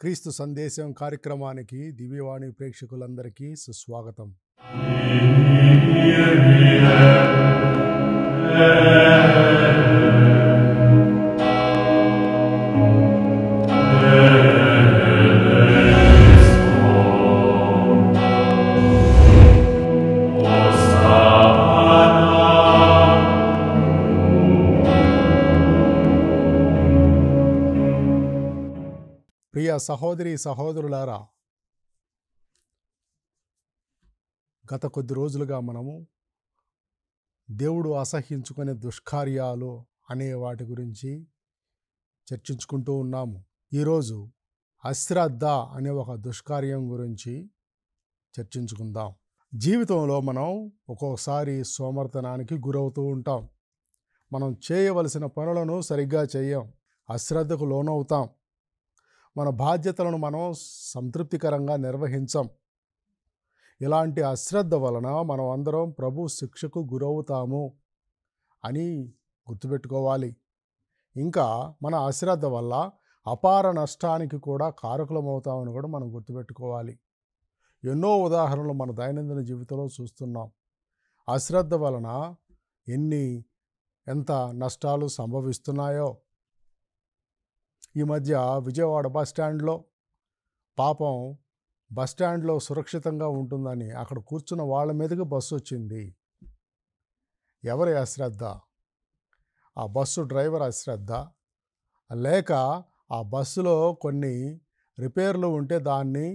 క్రీస్తు సందేశం కార్యక్రమానికి దివ్యవాణి ప్రేక్షకులందరికీ సుస్వాగతం ప్రియ సహోదరి సహోదరులారా గత కొద్ది రోజులుగా మనము దేవుడు అసహించుకునే దుష్కార్యాలు అనే వాటి గురించి చర్చించుకుంటూ ఉన్నాము ఈరోజు అశ్రద్ధ అనే ఒక దుష్కార్యం గురించి చర్చించుకుందాం జీవితంలో మనం ఒక్కొక్కసారి సోమర్తనానికి గురవుతూ ఉంటాం మనం చేయవలసిన పనులను సరిగ్గా చేయం అశ్రద్ధకు లోనవుతాం మన బాధ్యతలను మనం సంతృప్తికరంగా నిర్వహించం ఇలాంటి అశ్రద్ధ వలన మనం అందరం ప్రభు శిక్షకు గురవుతాము అని గుర్తుపెట్టుకోవాలి ఇంకా మన అశ్రద్ధ వల్ల అపార నష్టానికి కూడా కారకులమవుతామని కూడా మనం గుర్తుపెట్టుకోవాలి ఎన్నో ఉదాహరణలు మన దైనందిన జీవితంలో చూస్తున్నాం అశ్రద్ధ వలన ఎన్ని ఎంత నష్టాలు సంభవిస్తున్నాయో ఈ మధ్య విజయవాడ బస్ స్టాండ్లో పాపం బస్ స్టాండ్లో సురక్షితంగా ఉంటుందని అక్కడ కూర్చున్న వాళ్ళ మీదకి బస్సు వచ్చింది ఎవరి అశ్రద్ధ ఆ బస్సు డ్రైవర్ అశ్రద్ధ లేక ఆ బస్సులో కొన్ని రిపేర్లు ఉంటే దాన్ని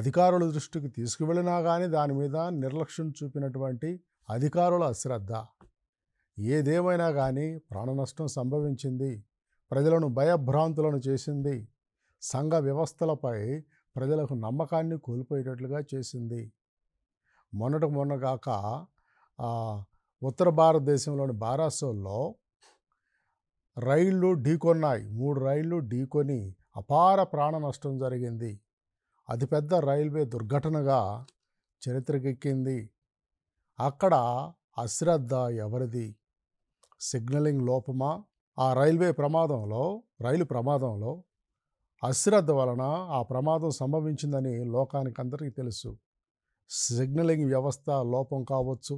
అధికారుల దృష్టికి తీసుకువెళ్ళినా కానీ దాని మీద నిర్లక్ష్యం చూపినటువంటి అధికారుల అశ్రద్ధ ఏదేమైనా కానీ ప్రాణ నష్టం సంభవించింది ప్రజలను భయభ్రాంతులను చేసింది సంఘ వ్యవస్థలపై ప్రజలకు నమ్మకాన్ని కోల్పోయేటట్లుగా చేసింది మొన్నటి మొన్నగాక ఉత్తర భారతదేశంలోని బారాసోల్లో రైళ్ళు ఢీకొన్నాయి మూడు రైళ్ళు ఢీకొని అపార ప్రాణ నష్టం జరిగింది అతిపెద్ద రైల్వే దుర్ఘటనగా చరిత్రకెక్కింది అక్కడ అశ్రద్ధ ఎవరిది సిగ్నలింగ్ లోపమా ఆ రైల్వే ప్రమాదంలో రైలు ప్రమాదంలో అశ్రద్ధ వలన ఆ ప్రమాదం సంభవించిందని లోకానికి అందరికీ తెలుసు సిగ్నలింగ్ వ్యవస్థ లోపం కావచ్చు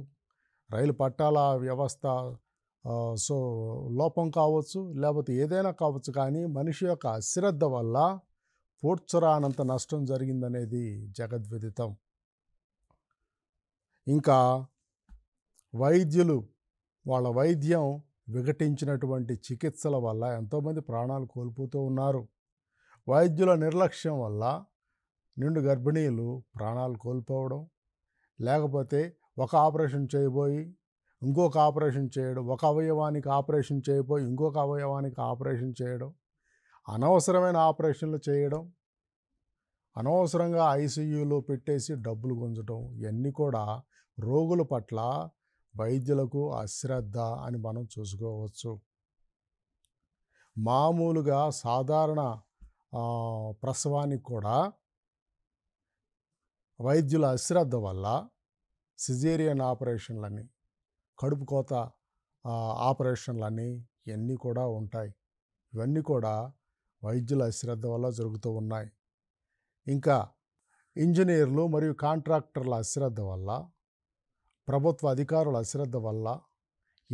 రైలు పట్టాల వ్యవస్థ సో లోపం కావచ్చు లేకపోతే ఏదైనా కావచ్చు కానీ మనిషి యొక్క అశ్రద్ధ వల్ల పోడ్చరానంత నష్టం జరిగిందనేది జగద్విదితం ఇంకా వైద్యులు వాళ్ళ వైద్యం విఘటించినటువంటి చికిత్సల వల్ల ఎంతోమంది ప్రాణాలు కోల్పోతూ ఉన్నారు వైద్యుల నిర్లక్ష్యం వల్ల నిండు గర్భిణీలు ప్రాణాలు కోల్పోవడం లేకపోతే ఒక ఆపరేషన్ చేయబోయి ఇంకొక ఆపరేషన్ చేయడం ఒక అవయవానికి ఆపరేషన్ చేయబోయి ఇంకొక అవయవానికి ఆపరేషన్ చేయడం అనవసరమైన ఆపరేషన్లు చేయడం అనవసరంగా ఐసీయూలో పెట్టేసి డబ్బులు గుంజడం ఇవన్నీ కూడా రోగుల పట్ల వైద్యులకు అశ్రద్ధ అని మనం చూసుకోవచ్చు మామూలుగా సాధారణ ప్రసవానికి కూడా వైద్యుల అశ్రద్ధ వల్ల సిజేరియన్ ఆపరేషన్లని కడుపు కోత ఆపరేషన్లని ఇవన్నీ కూడా ఉంటాయి ఇవన్నీ కూడా వైద్యుల అశ్రద్ధ వల్ల జరుగుతూ ఉన్నాయి ఇంకా ఇంజనీర్లు మరియు కాంట్రాక్టర్ల అశ్రద్ధ వల్ల ప్రభుత్వ అధికారుల అశ్రద్ధ వల్ల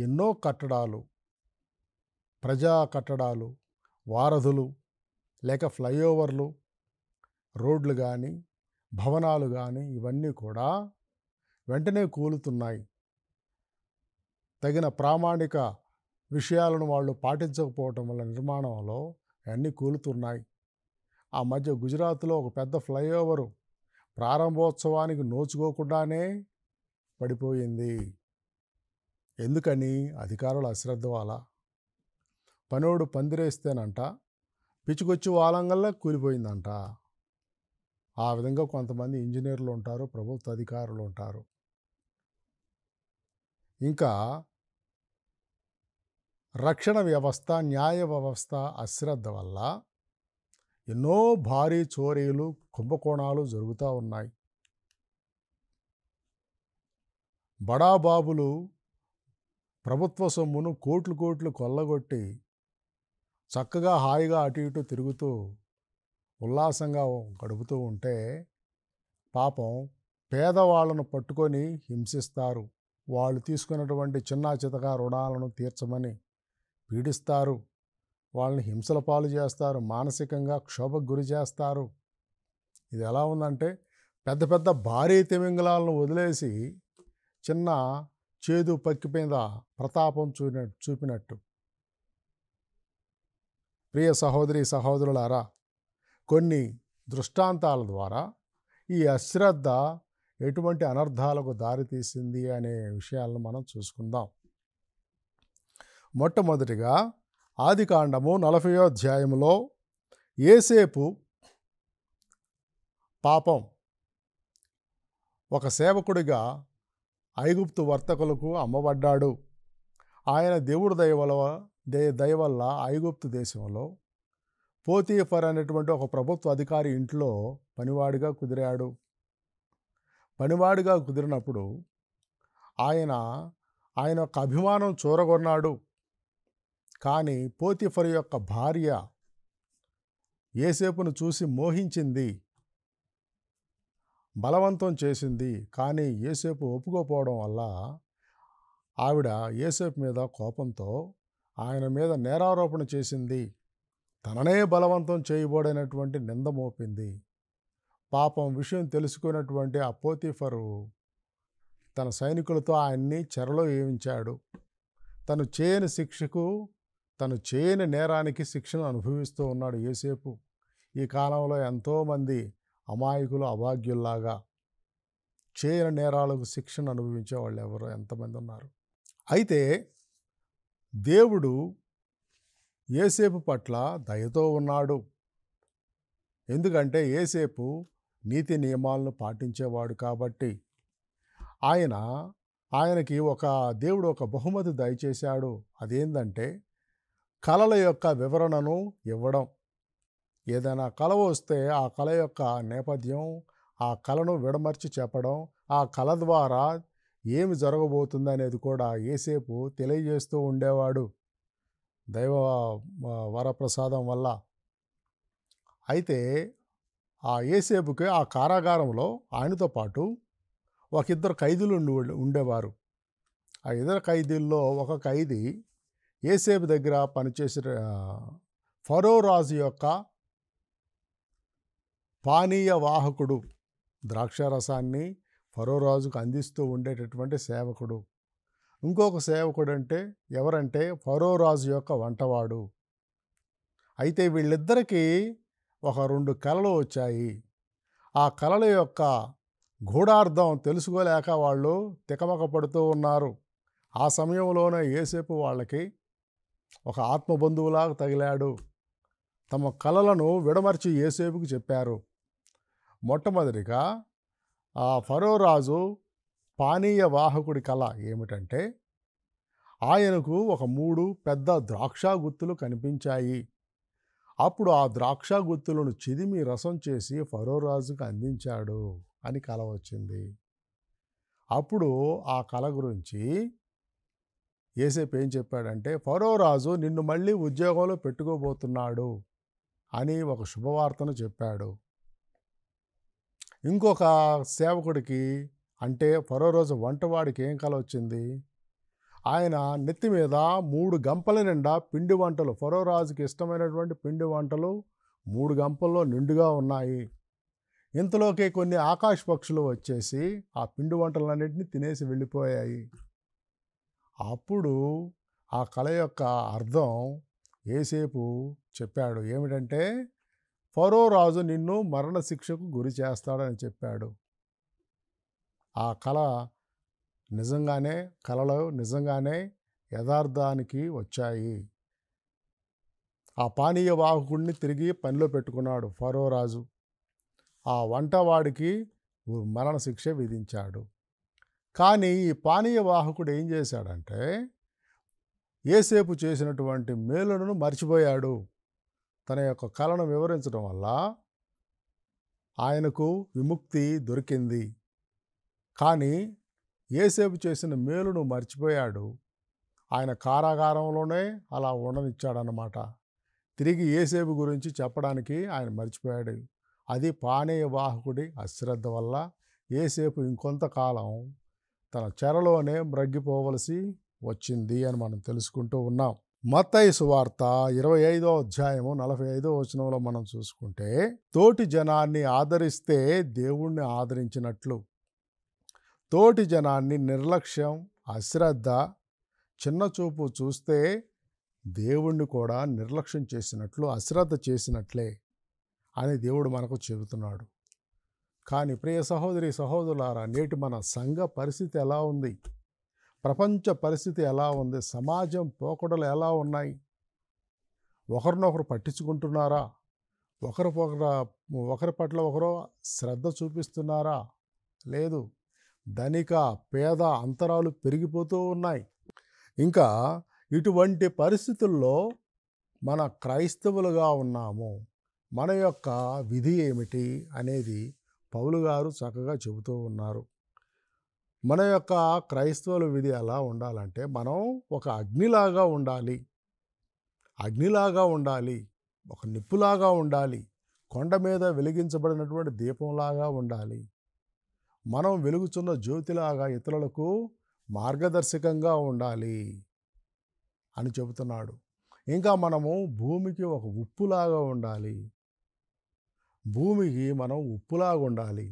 ఎన్నో కట్టడాలు ప్రజా కట్టడాలు వారధులు లేక ఫ్లైఓవర్లు రోడ్లు కానీ భవనాలు కానీ ఇవన్నీ కూడా వెంటనే కూలుతున్నాయి తగిన ప్రామాణిక విషయాలను వాళ్ళు పాటించకపోవటం వల్ల నిర్మాణంలో అన్నీ కూలుతున్నాయి ఆ మధ్య గుజరాత్లో ఒక పెద్ద ఫ్లైఓవరు ప్రారంభోత్సవానికి నోచుకోకుండానే పడిపోయింది ఎందుకని అధికారుల అశ్రద్ధ వాళ్ళ పనోడు పందిరేస్తేనంట పిచ్చుకొచ్చి వాలంగల్లా కూలిపోయిందంట ఆ విధంగా కొంతమంది ఇంజనీర్లు ఉంటారు ప్రభుత్వ అధికారులు ఉంటారు ఇంకా రక్షణ వ్యవస్థ న్యాయ వ్యవస్థ అశ్రద్ధ వల్ల ఎన్నో భారీ చోరీలు కుంభకోణాలు జరుగుతూ ఉన్నాయి బడాబాబులు ప్రభుత్వ సొమ్మును కోట్లు కోట్లు కొల్లగొట్టి చక్కగా హాయిగా అటు ఇటు తిరుగుతూ ఉల్లాసంగా గడుపుతూ ఉంటే పాపం పేదవాళ్లను పట్టుకొని హింసిస్తారు వాళ్ళు తీసుకున్నటువంటి చిన్న చితక రుణాలను తీర్చమని పీడిస్తారు వాళ్ళని హింసల పాలు చేస్తారు మానసికంగా క్షోభకు గురి చేస్తారు ఇది ఎలా ఉందంటే పెద్ద పెద్ద భారీ తిమింగళాలను వదిలేసి చిన్న చేదు పక్కి మీద ప్రతాపం చూపిన చూపినట్టు ప్రియ సహోదరి సహోదరులారా కొన్ని దృష్టాంతాల ద్వారా ఈ అశ్రద్ధ ఎటువంటి అనర్థాలకు దారితీసింది అనే విషయాలను మనం చూసుకుందాం మొట్టమొదటిగా ఆది కాండము నలభయో అధ్యాయంలో ఏసేపు పాపం ఒక సేవకుడిగా ఐగుప్తు వర్తకులకు అమ్మబడ్డాడు ఆయన దేవుడు దయ వల్ల దయ వల్ల ఐగుప్తు దేశంలో పోతీఫర్ అనేటువంటి ఒక ప్రభుత్వ అధికారి ఇంట్లో పనివాడిగా కుదిరాడు పనివాడిగా కుదిరినప్పుడు ఆయన ఆయన యొక్క అభిమానం చూరగొన్నాడు కానీ పోతిఫర్ యొక్క భార్య ఏసేపును చూసి మోహించింది బలవంతం చేసింది కానీ ఏసేపు ఒప్పుకోపోవడం వల్ల ఆవిడ ఏసేపు మీద కోపంతో ఆయన మీద నేరారోపణ చేసింది తననే బలవంతం చేయబోడైనటువంటి నింద మోపింది పాపం విషయం తెలుసుకున్నటువంటి ఆ పోతీఫరు తన సైనికులతో ఆయన్ని చెరలో ఏమించాడు తను చేయని శిక్షకు తను చేయని నేరానికి శిక్షను అనుభవిస్తూ ఉన్నాడు ఏసేపు ఈ కాలంలో ఎంతోమంది అమాయకులు అభాగ్యుల్లాగా చేయని నేరాలకు శిక్షణ అనుభవించే వాళ్ళు ఎవరు ఎంతమంది ఉన్నారు అయితే దేవుడు ఏసేపు పట్ల దయతో ఉన్నాడు ఎందుకంటే ఏసేపు నీతి నియమాలను పాటించేవాడు కాబట్టి ఆయన ఆయనకి ఒక దేవుడు ఒక బహుమతి దయచేశాడు అదేంటంటే కళల యొక్క వివరణను ఇవ్వడం ఏదైనా కళ వస్తే ఆ కళ యొక్క నేపథ్యం ఆ కళను విడమర్చి చెప్పడం ఆ కళ ద్వారా ఏమి జరగబోతుంది అనేది కూడా ఏసేపు తెలియజేస్తూ ఉండేవాడు దైవ వరప్రసాదం వల్ల అయితే ఆ ఏసేపుకి ఆ కారాగారంలో ఆయనతో పాటు ఒక ఇద్దరు ఖైదీలు ఉండేవారు ఆ ఇద్దరు ఖైదీల్లో ఒక ఖైదీ ఏసేపు దగ్గర పనిచేసే ఫరో రాజు యొక్క పానీయ వాహకుడు ద్రాక్షారసాన్ని ఫరోరాజుకు అందిస్తూ ఉండేటటువంటి సేవకుడు ఇంకొక సేవకుడు అంటే ఎవరంటే ఫరోరాజు యొక్క వంటవాడు అయితే వీళ్ళిద్దరికీ ఒక రెండు కళలు వచ్చాయి ఆ కళల యొక్క గూఢార్థం తెలుసుకోలేక వాళ్ళు తికమక పడుతూ ఉన్నారు ఆ సమయంలోనే ఏసేపు వాళ్ళకి ఒక ఆత్మబంధువులాగా తగిలాడు తమ కళలను విడమర్చి ఏసేపుకి చెప్పారు మొట్టమొదటిగా ఆ ఫరో రాజు పానీయ వాహకుడి కళ ఏమిటంటే ఆయనకు ఒక మూడు పెద్ద ద్రాక్ష గుత్తులు కనిపించాయి అప్పుడు ఆ ద్రాక్ష గుత్తులను చిదిమి రసం చేసి ఫరోరాజుకు అందించాడు అని కల వచ్చింది అప్పుడు ఆ కళ గురించి ఏసేపు ఏం చెప్పాడంటే ఫరోరాజు నిన్ను మళ్ళీ ఉద్యోగంలో పెట్టుకోబోతున్నాడు అని ఒక శుభవార్తను చెప్పాడు ఇంకొక సేవకుడికి అంటే పరో రోజు వంటవాడికి ఏం కల వచ్చింది ఆయన నెత్తి మీద మూడు గంపల నిండా పిండి వంటలు ఫరోరాజుకి ఇష్టమైనటువంటి పిండి వంటలు మూడు గంపల్లో నిండుగా ఉన్నాయి ఇంతలోకి కొన్ని ఆకాశ పక్షులు వచ్చేసి ఆ పిండి వంటలన్నింటినీ తినేసి వెళ్ళిపోయాయి అప్పుడు ఆ కళ యొక్క అర్థం ఏసేపు చెప్పాడు ఏమిటంటే ఫరో రాజు నిన్ను మరణశిక్షకు గురి చేస్తాడని చెప్పాడు ఆ కళ నిజంగానే కళలు నిజంగానే యథార్థానికి వచ్చాయి ఆ పానీయ వాహకుడిని తిరిగి పనిలో పెట్టుకున్నాడు ఫరో రాజు ఆ వంటవాడికి మరణశిక్ష విధించాడు కానీ ఈ పానీయ వాహకుడు ఏం చేశాడంటే ఏసేపు చేసినటువంటి మేలును మర్చిపోయాడు తన యొక్క కళను వివరించడం వల్ల ఆయనకు విముక్తి దొరికింది కానీ ఏసేపు చేసిన మేలును మర్చిపోయాడు ఆయన కారాగారంలోనే అలా ఉండనిచ్చాడనమాట తిరిగి ఏసేపు గురించి చెప్పడానికి ఆయన మర్చిపోయాడు అది పానీయ వాహకుడి అశ్రద్ధ వల్ల ఏసేపు ఇంకొంతకాలం తన చెరలోనే మ్రగ్గిపోవలసి వచ్చింది అని మనం తెలుసుకుంటూ ఉన్నాం మత్తయి సువార్త ఇరవై ఐదో అధ్యాయము నలభై ఐదో వచనంలో మనం చూసుకుంటే తోటి జనాన్ని ఆదరిస్తే దేవుణ్ణి ఆదరించినట్లు తోటి జనాన్ని నిర్లక్ష్యం అశ్రద్ధ చిన్నచూపు చూస్తే దేవుణ్ణి కూడా నిర్లక్ష్యం చేసినట్లు అశ్రద్ధ చేసినట్లే అని దేవుడు మనకు చెబుతున్నాడు కానీ ప్రియ సహోదరి సహోదరులారా నేటి మన సంఘ పరిస్థితి ఎలా ఉంది ప్రపంచ పరిస్థితి ఎలా ఉంది సమాజం పోకడలు ఎలా ఉన్నాయి ఒకరినొకరు పట్టించుకుంటున్నారా ఒకరి ఒకరి పట్ల ఒకరు శ్రద్ధ చూపిస్తున్నారా లేదు ధనిక పేద అంతరాలు పెరిగిపోతూ ఉన్నాయి ఇంకా ఇటువంటి పరిస్థితుల్లో మన క్రైస్తవులుగా ఉన్నాము మన యొక్క విధి ఏమిటి అనేది పౌలు గారు చక్కగా చెబుతూ ఉన్నారు మన యొక్క క్రైస్తవుల విధి ఎలా ఉండాలంటే మనం ఒక అగ్నిలాగా ఉండాలి అగ్నిలాగా ఉండాలి ఒక నిప్పులాగా ఉండాలి కొండ మీద వెలిగించబడినటువంటి దీపంలాగా ఉండాలి మనం వెలుగుచున్న జ్యోతిలాగా ఇతరులకు మార్గదర్శకంగా ఉండాలి అని చెబుతున్నాడు ఇంకా మనము భూమికి ఒక ఉప్పులాగా ఉండాలి భూమికి మనం ఉప్పులాగా ఉండాలి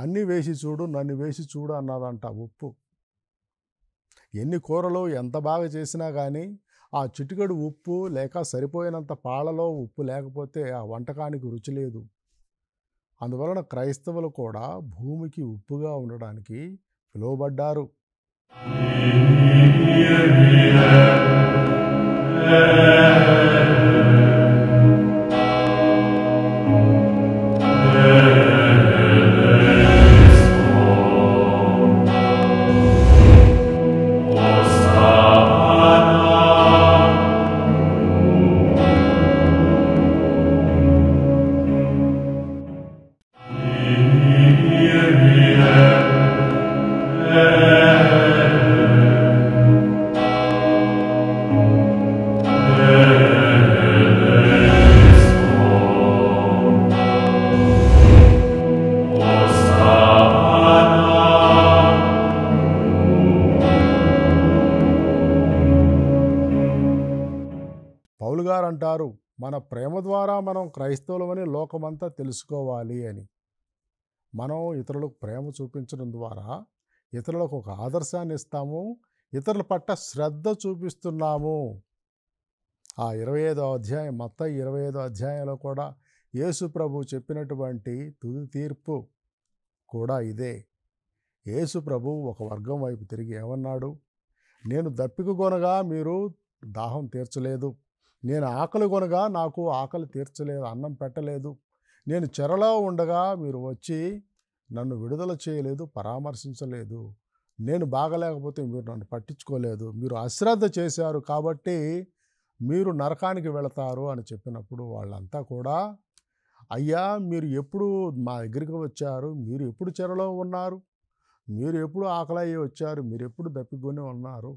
అన్నీ వేసి చూడు నన్ను వేసి చూడు అన్నదంట ఉప్పు ఎన్ని కూరలు ఎంత బాగా చేసినా కానీ ఆ చిటికెడు ఉప్పు లేక సరిపోయినంత పాలలో ఉప్పు లేకపోతే ఆ వంటకానికి రుచి లేదు అందువలన క్రైస్తవులు కూడా భూమికి ఉప్పుగా ఉండడానికి పిలువబడ్డారు మన ప్రేమ ద్వారా మనం క్రైస్తవులమని లోకమంతా తెలుసుకోవాలి అని మనం ఇతరులకు ప్రేమ చూపించడం ద్వారా ఇతరులకు ఒక ఆదర్శాన్ని ఇస్తాము ఇతరుల పట్ల శ్రద్ధ చూపిస్తున్నాము ఆ ఇరవై ఐదో అధ్యాయం మొత్తం ఇరవై ఐదో అధ్యాయంలో కూడా యేసు ప్రభు చెప్పినటువంటి తుది తీర్పు కూడా ఇదే యేసు ప్రభు ఒక వర్గం వైపు తిరిగి ఏమన్నాడు నేను దప్పికగొనగా మీరు దాహం తీర్చలేదు నేను ఆకలి కొనగా నాకు ఆకలి తీర్చలేదు అన్నం పెట్టలేదు నేను చెరలో ఉండగా మీరు వచ్చి నన్ను విడుదల చేయలేదు పరామర్శించలేదు నేను బాగలేకపోతే మీరు నన్ను పట్టించుకోలేదు మీరు అశ్రద్ధ చేశారు కాబట్టి మీరు నరకానికి వెళతారు అని చెప్పినప్పుడు వాళ్ళంతా కూడా అయ్యా మీరు ఎప్పుడు మా దగ్గరికి వచ్చారు మీరు ఎప్పుడు చెరలో ఉన్నారు మీరు ఎప్పుడు ఆకలి వచ్చారు మీరు ఎప్పుడు దప్పికొని ఉన్నారు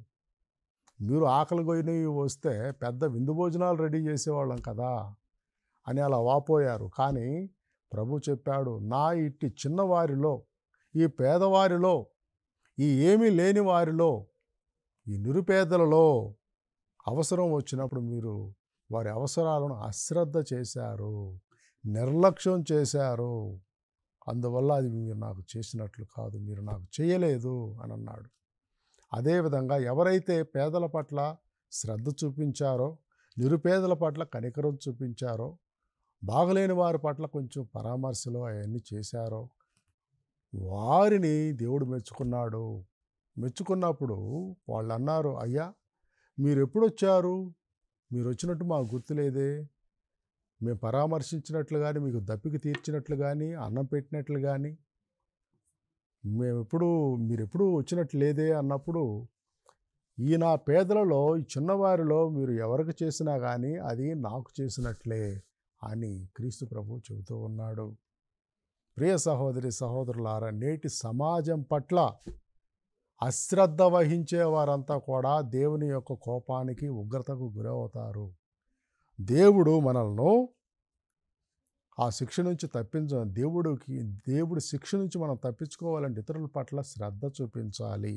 మీరు ఆకలి గొయ్యి వస్తే పెద్ద విందు భోజనాలు రెడీ చేసేవాళ్ళం కదా అని అలా వాపోయారు కానీ ప్రభు చెప్పాడు నా ఇట్టి చిన్నవారిలో ఈ పేదవారిలో ఈ ఏమీ లేని వారిలో ఈ నిరుపేదలలో అవసరం వచ్చినప్పుడు మీరు వారి అవసరాలను అశ్రద్ధ చేశారు నిర్లక్ష్యం చేశారు అందువల్ల అది మీరు నాకు చేసినట్లు కాదు మీరు నాకు చేయలేదు అని అన్నాడు అదేవిధంగా ఎవరైతే పేదల పట్ల శ్రద్ధ చూపించారో నిరుపేదల పట్ల కనికరం చూపించారో బాగలేని వారి పట్ల కొంచెం పరామర్శలు అవన్నీ చేశారో వారిని దేవుడు మెచ్చుకున్నాడు మెచ్చుకున్నప్పుడు వాళ్ళు అన్నారు అయ్యా మీరు ఎప్పుడొచ్చారు మీరు వచ్చినట్టు మాకు గుర్తులేదే మేము పరామర్శించినట్లు కానీ మీకు దప్పికి తీర్చినట్లు కానీ అన్నం పెట్టినట్లు కానీ మేము ఎప్పుడు మీరు ఎప్పుడు వచ్చినట్టు లేదే అన్నప్పుడు ఈయన పేదలలో ఈ చిన్నవారిలో మీరు ఎవరికి చేసినా కానీ అది నాకు చేసినట్లే అని క్రీస్తు ప్రభు చెబుతూ ఉన్నాడు ప్రియ సహోదరి సహోదరులారా నేటి సమాజం పట్ల అశ్రద్ధ వహించే వారంతా కూడా దేవుని యొక్క కోపానికి ఉగ్రతకు గురవుతారు దేవుడు మనల్ని ఆ శిక్ష నుంచి తప్పించ దేవుడికి దేవుడి శిక్ష నుంచి మనం తప్పించుకోవాలంటే ఇతరుల పట్ల శ్రద్ధ చూపించాలి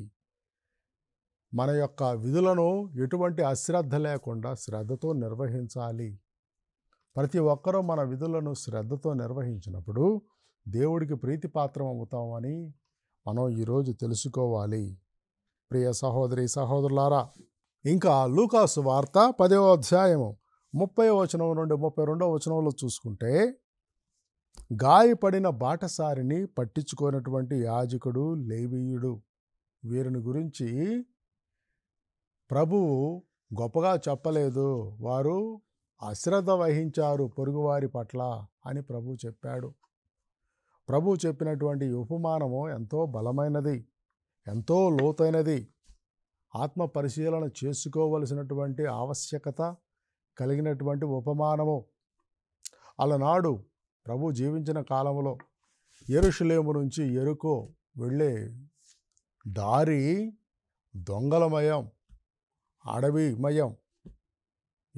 మన యొక్క విధులను ఎటువంటి అశ్రద్ధ లేకుండా శ్రద్ధతో నిర్వహించాలి ప్రతి ఒక్కరూ మన విధులను శ్రద్ధతో నిర్వహించినప్పుడు దేవుడికి ప్రీతిపాత్రం అవుతామని మనం ఈరోజు తెలుసుకోవాలి ప్రియ సహోదరి సహోదరులారా ఇంకా లూకాసు వార్త పదవ అధ్యాయము ముప్పై వచనం నుండి ముప్పై రెండవ వచనంలో చూసుకుంటే గాయపడిన బాటసారిని పట్టించుకోనటువంటి యాజకుడు లేవీయుడు వీరిని గురించి ప్రభువు గొప్పగా చెప్పలేదు వారు అశ్రద్ధ వహించారు పొరుగువారి పట్ల అని ప్రభు చెప్పాడు ప్రభు చెప్పినటువంటి ఉపమానము ఎంతో బలమైనది ఎంతో లోతైనది ఆత్మ పరిశీలన చేసుకోవలసినటువంటి ఆవశ్యకత కలిగినటువంటి ఉపమానము అలనాడు ప్రభు జీవించిన కాలంలో ఎరుషులేము నుంచి ఎరుకో వెళ్ళే దారి దొంగలమయం అడవిమయం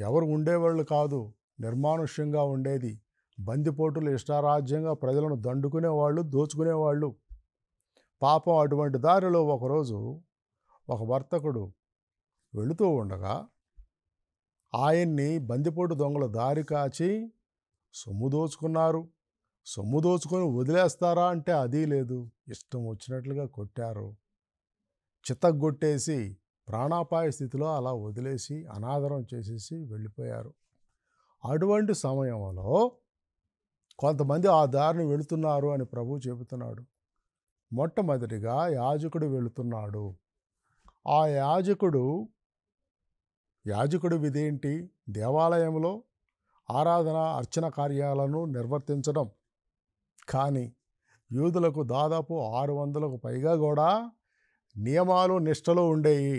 ఎవరు ఉండేవాళ్ళు కాదు నిర్మానుష్యంగా ఉండేది బందిపోటులు ఇష్టారాజ్యంగా ప్రజలను దండుకునేవాళ్ళు దోచుకునేవాళ్ళు పాపం అటువంటి దారిలో ఒకరోజు ఒక వర్తకుడు వెళుతూ ఉండగా ఆయన్ని బందిపోటు దొంగలు దారి కాచి సొమ్ము దోచుకున్నారు సొమ్ము దోచుకొని వదిలేస్తారా అంటే అది లేదు ఇష్టం వచ్చినట్లుగా కొట్టారు చిత్తగొట్టేసి ప్రాణాపాయ స్థితిలో అలా వదిలేసి అనాదరం చేసేసి వెళ్ళిపోయారు అటువంటి సమయంలో కొంతమంది ఆ దారిని వెళుతున్నారు అని ప్రభు చెబుతున్నాడు మొట్టమొదటిగా యాజకుడు వెళుతున్నాడు ఆ యాజకుడు యాజకుడు విధేంటి దేవాలయంలో ఆరాధన అర్చన కార్యాలను నిర్వర్తించడం కానీ యూదులకు దాదాపు ఆరు వందలకు పైగా కూడా నియమాలు నిష్టలు ఉండేవి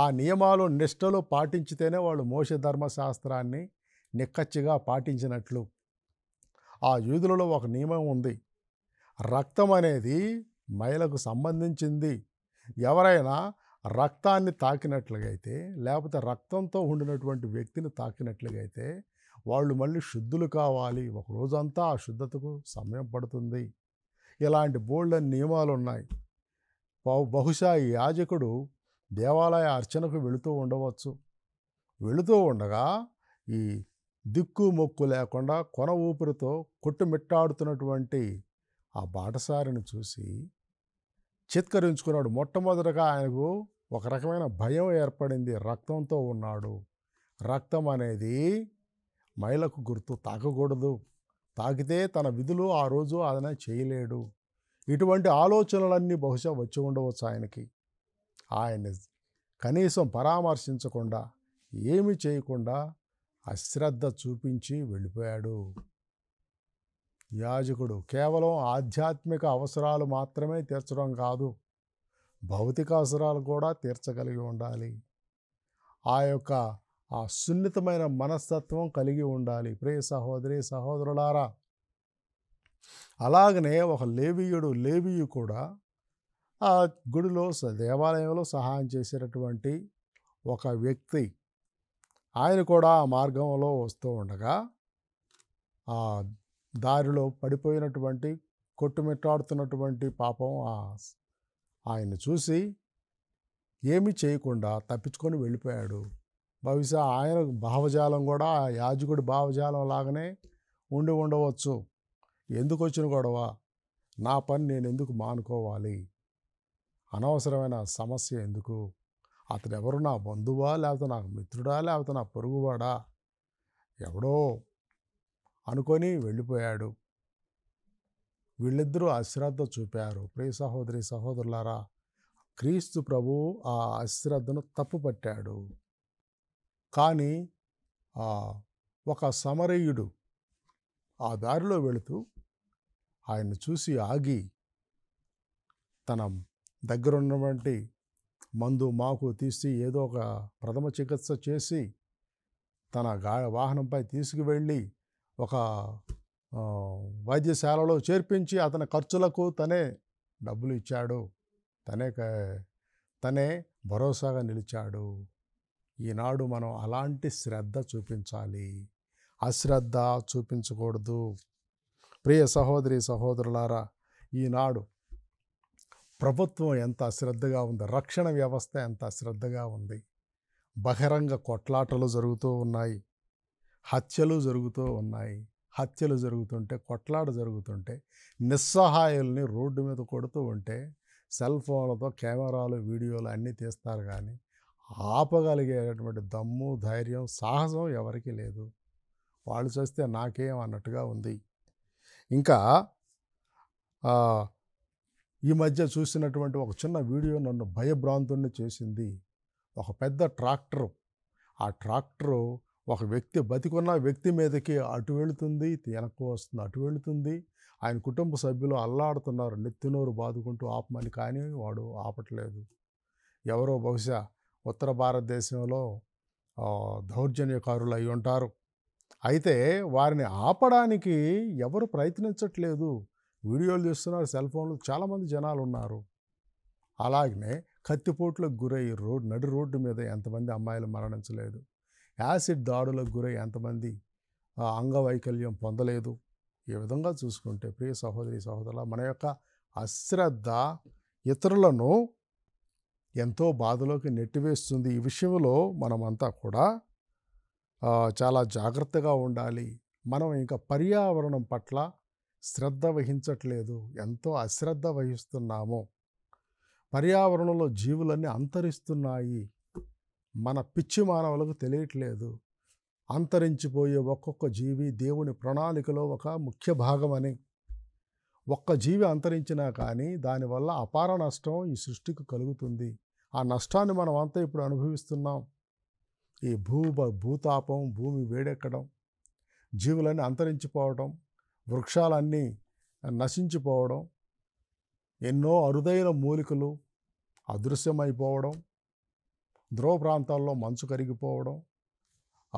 ఆ నియమాలు నిష్టలు పాటించితేనే వాళ్ళు మోస ధర్మశాస్త్రాన్ని నిక్కచ్చిగా పాటించినట్లు ఆ యూదులలో ఒక నియమం ఉంది రక్తం అనేది మహిళకు సంబంధించింది ఎవరైనా రక్తాన్ని తాకినట్లుగైతే లేకపోతే రక్తంతో ఉండినటువంటి వ్యక్తిని తాకినట్లుగైతే వాళ్ళు మళ్ళీ శుద్ధులు కావాలి ఒక రోజంతా ఆ శుద్ధతకు సమయం పడుతుంది ఇలాంటి బోల్డ్ నియమాలు ఉన్నాయి బహుశా ఈ యాజకుడు దేవాలయ అర్చనకు వెళుతూ ఉండవచ్చు వెళుతూ ఉండగా ఈ దిక్కు మొక్కు లేకుండా కొన ఊపిరితో కొట్టుమిట్టాడుతున్నటువంటి ఆ బాటసారిని చూసి చిత్కరించుకున్నాడు మొట్టమొదటగా ఆయనకు ఒక రకమైన భయం ఏర్పడింది రక్తంతో ఉన్నాడు రక్తం అనేది మహిళకు గుర్తు తాకకూడదు తాకితే తన విధులు ఆ రోజు ఆయన చేయలేడు ఇటువంటి ఆలోచనలన్నీ బహుశా వచ్చి ఉండవచ్చు ఆయనకి ఆయన కనీసం పరామర్శించకుండా ఏమి చేయకుండా అశ్రద్ధ చూపించి వెళ్ళిపోయాడు యాజకుడు కేవలం ఆధ్యాత్మిక అవసరాలు మాత్రమే తీర్చడం కాదు భౌతిక అవసరాలు కూడా తీర్చగలిగి ఉండాలి ఆ యొక్క ఆ సున్నితమైన మనస్తత్వం కలిగి ఉండాలి ప్రే సహోదరి సహోదరులారా అలాగనే ఒక లేవీయుడు లేవీయు కూడా ఆ గుడిలో దేవాలయంలో సహాయం చేసేటటువంటి ఒక వ్యక్తి ఆయన కూడా ఆ మార్గంలో వస్తూ ఉండగా ఆ దారిలో పడిపోయినటువంటి కొట్టుమిట్టాడుతున్నటువంటి పాపం ఆయన చూసి ఏమి చేయకుండా తప్పించుకొని వెళ్ళిపోయాడు బహుశా ఆయన భావజాలం కూడా యాజకుడి భావజాలం లాగానే ఉండి ఉండవచ్చు ఎందుకు వచ్చిన గొడవ నా పని నేను ఎందుకు మానుకోవాలి అనవసరమైన సమస్య ఎందుకు అతను ఎవరు నా బంధువా లేకపోతే నాకు మిత్రుడా లేకపోతే నా పొరుగువాడా ఎవడో అనుకొని వెళ్ళిపోయాడు వీళ్ళిద్దరూ అశ్రద్ధ చూపారు ప్రియ సహోదరి సహోదరులారా క్రీస్తు ప్రభు ఆ అశ్రద్ధను తప్పుపట్టాడు కానీ ఒక సమరయుడు ఆ దారిలో వెళుతూ ఆయన్ని చూసి ఆగి తన దగ్గర ఉన్నటువంటి మందు మాకు తీసి ఏదో ఒక ప్రథమ చికిత్స చేసి తన గా వాహనంపై తీసుకువెళ్ళి ఒక వైద్యశాలలో చేర్పించి అతని ఖర్చులకు తనే డబ్బులు ఇచ్చాడు తనే తనే భరోసాగా నిలిచాడు ఈనాడు మనం అలాంటి శ్రద్ధ చూపించాలి అశ్రద్ధ చూపించకూడదు ప్రియ సహోదరి సహోదరులారా ఈనాడు ప్రభుత్వం ఎంత అశ్రద్ధగా ఉంది రక్షణ వ్యవస్థ ఎంత అశ్రద్ధగా ఉంది బహిరంగ కొట్లాటలు జరుగుతూ ఉన్నాయి హత్యలు జరుగుతూ ఉన్నాయి హత్యలు జరుగుతుంటే కొట్లాట జరుగుతుంటే నిస్సహాయుల్ని రోడ్డు మీద కొడుతూ ఉంటే సెల్ ఫోన్లతో కెమెరాలు వీడియోలు అన్నీ తీస్తారు కానీ ఆపగలిగేటటువంటి దమ్ము ధైర్యం సాహసం ఎవరికీ లేదు వాళ్ళు చేస్తే నాకేం అన్నట్టుగా ఉంది ఇంకా ఈ మధ్య చూసినటువంటి ఒక చిన్న వీడియో నన్ను భయభ్రాంతుణ్ణి చేసింది ఒక పెద్ద ట్రాక్టరు ఆ ట్రాక్టరు ఒక వ్యక్తి బతికున్న వ్యక్తి మీదకి అటు వెళుతుంది వెనక్కు వస్తుంది అటు వెళుతుంది ఆయన కుటుంబ సభ్యులు అల్లాడుతున్నారు నెత్తినోరు బాదుకుంటూ ఆపమని కానీ వాడు ఆపట్లేదు ఎవరో బహుశా ఉత్తర భారతదేశంలో దౌర్జన్యకారులు అయి ఉంటారు అయితే వారిని ఆపడానికి ఎవరు ప్రయత్నించట్లేదు వీడియోలు చూస్తున్నారు సెల్ ఫోన్లు చాలామంది జనాలు ఉన్నారు అలాగనే కత్తిపోట్లకు గురై రోడ్ నడి రోడ్డు మీద ఎంతమంది అమ్మాయిలు మరణించలేదు యాసిడ్ దాడులకు గురై ఎంతమంది అంగవైకల్యం పొందలేదు ఈ విధంగా చూసుకుంటే ప్రియ సహోదరి సహోదరుల మన యొక్క అశ్రద్ధ ఇతరులను ఎంతో బాధలోకి నెట్టివేస్తుంది ఈ విషయంలో మనమంతా కూడా చాలా జాగ్రత్తగా ఉండాలి మనం ఇంకా పర్యావరణం పట్ల శ్రద్ధ వహించట్లేదు ఎంతో అశ్రద్ధ వహిస్తున్నాము పర్యావరణంలో జీవులన్నీ అంతరిస్తున్నాయి మన పిచ్చి మానవులకు తెలియట్లేదు అంతరించిపోయే ఒక్కొక్క జీవి దేవుని ప్రణాళికలో ఒక ముఖ్య భాగమని ఒక్క జీవి అంతరించినా కానీ దానివల్ల అపార నష్టం ఈ సృష్టికి కలుగుతుంది ఆ నష్టాన్ని మనం అంతా ఇప్పుడు అనుభవిస్తున్నాం ఈ భూ భూతాపం భూమి వేడెక్కడం జీవులన్నీ అంతరించిపోవడం వృక్షాలన్నీ నశించిపోవడం ఎన్నో అరుదైన మూలికలు అదృశ్యమైపోవడం ధ్రువ ప్రాంతాల్లో మంచు కరిగిపోవడం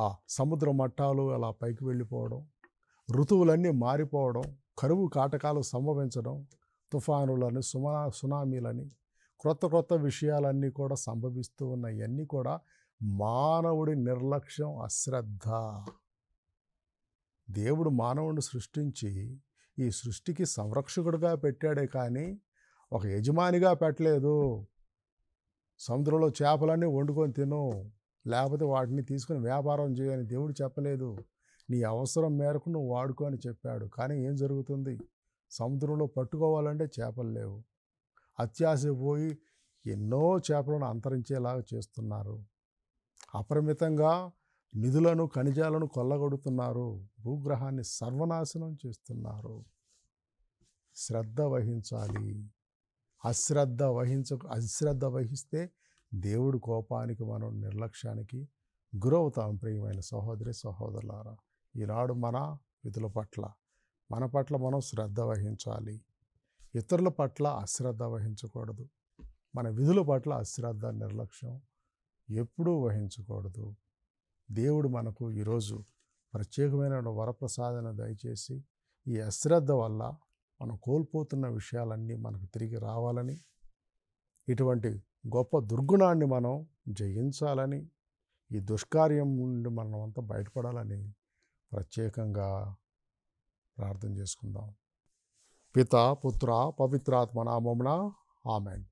ఆ సముద్ర మట్టాలు అలా పైకి వెళ్ళిపోవడం ఋతువులన్నీ మారిపోవడం కరువు కాటకాలు సంభవించడం తుఫానులని సుమా సునామీలని క్రొత్త క్రొత్త విషయాలన్నీ కూడా సంభవిస్తూ ఉన్నాయన్నీ కూడా మానవుడి నిర్లక్ష్యం అశ్రద్ధ దేవుడు మానవుడిని సృష్టించి ఈ సృష్టికి సంరక్షకుడిగా పెట్టాడే కానీ ఒక యజమానిగా పెట్టలేదు సముద్రంలో చేపలన్నీ వండుకొని తిను లేకపోతే వాటిని తీసుకుని వ్యాపారం చేయని దేవుడు చెప్పలేదు నీ అవసరం మేరకు నువ్వు వాడుకో అని చెప్పాడు కానీ ఏం జరుగుతుంది సముద్రంలో పట్టుకోవాలంటే చేపలు లేవు అత్యాశ పోయి ఎన్నో చేపలను అంతరించేలాగా చేస్తున్నారు అపరిమితంగా నిధులను ఖనిజాలను కొల్లగొడుతున్నారు భూగ్రహాన్ని సర్వనాశనం చేస్తున్నారు శ్రద్ధ వహించాలి అశ్రద్ధ వహించ అశ్రద్ధ వహిస్తే దేవుడు కోపానికి మనం నిర్లక్ష్యానికి గురవుతాం ప్రియమైన సహోదరి సహోదరులారా ఈనాడు మన విధుల పట్ల మన పట్ల మనం శ్రద్ధ వహించాలి ఇతరుల పట్ల అశ్రద్ధ వహించకూడదు మన విధుల పట్ల అశ్రద్ధ నిర్లక్ష్యం ఎప్పుడూ వహించకూడదు దేవుడు మనకు ఈరోజు ప్రత్యేకమైన వరప్రసాదన దయచేసి ఈ అశ్రద్ధ వల్ల మనం కోల్పోతున్న విషయాలన్నీ మనకు తిరిగి రావాలని ఇటువంటి గొప్ప దుర్గుణాన్ని మనం జయించాలని ఈ దుష్కార్యం నుండి మనం అంతా బయటపడాలని ప్రత్యేకంగా ప్రార్థన చేసుకుందాం పిత పుత్ర పవిత్రాత్మ నామమున ఆమెన్